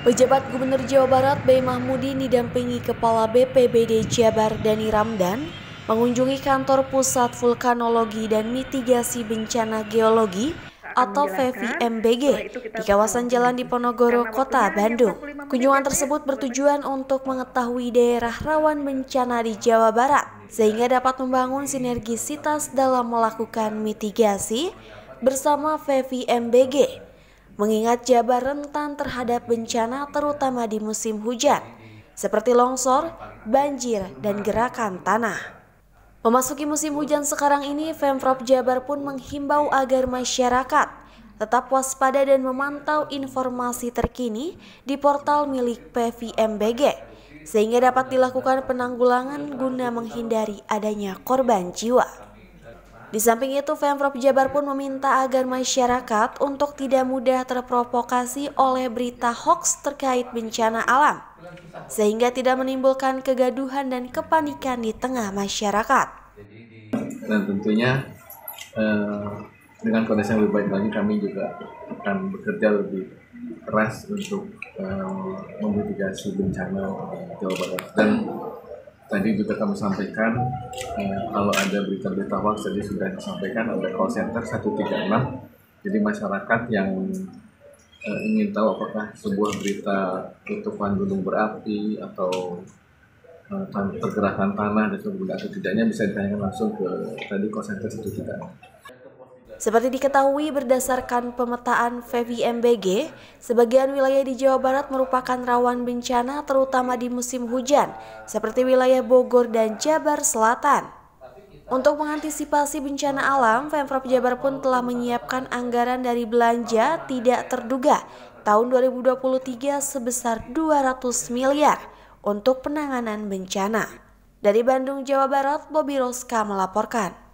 Pejabat Gubernur Jawa Barat B. Mahmudi didampingi Kepala BPBD Jabar Dani Ramdan mengunjungi kantor Pusat Vulkanologi dan Mitigasi Bencana Geologi atau VVMBG di kawasan Jalan Diponegoro, Kota Bandung. Kunjungan tersebut bertujuan untuk mengetahui daerah rawan bencana di Jawa Barat sehingga dapat membangun sinergisitas dalam melakukan mitigasi bersama VVMBG mengingat Jabar rentan terhadap bencana terutama di musim hujan, seperti longsor, banjir, dan gerakan tanah. Memasuki musim hujan sekarang ini, Pemprov Jabar pun menghimbau agar masyarakat tetap waspada dan memantau informasi terkini di portal milik PVMBG sehingga dapat dilakukan penanggulangan guna menghindari adanya korban jiwa. Di samping itu, Pemprov Jabar pun meminta agar masyarakat untuk tidak mudah terprovokasi oleh berita hoax terkait bencana alam, sehingga tidak menimbulkan kegaduhan dan kepanikan di tengah masyarakat. Dan tentunya eh, dengan kondisi yang lebih baik lagi, kami juga akan bekerja lebih keras untuk eh, memitigasi bencana Jawa Barat. Dan tadi juga kami sampaikan eh, kalau ada berita-berita hoax tadi sudah disampaikan oleh call center 136 jadi masyarakat yang eh, ingin tahu apakah sebuah berita letupan gunung berapi atau eh, pergerakan tanah dan sebagainya atau tidaknya bisa ditanyakan langsung ke tadi call center 136 seperti diketahui berdasarkan pemetaan VVMBG, sebagian wilayah di Jawa Barat merupakan rawan bencana terutama di musim hujan, seperti wilayah Bogor dan Jabar Selatan. Untuk mengantisipasi bencana alam, Pemprov Jabar pun telah menyiapkan anggaran dari belanja tidak terduga tahun 2023 sebesar 200 miliar untuk penanganan bencana. Dari Bandung, Jawa Barat, Bobi Roska melaporkan.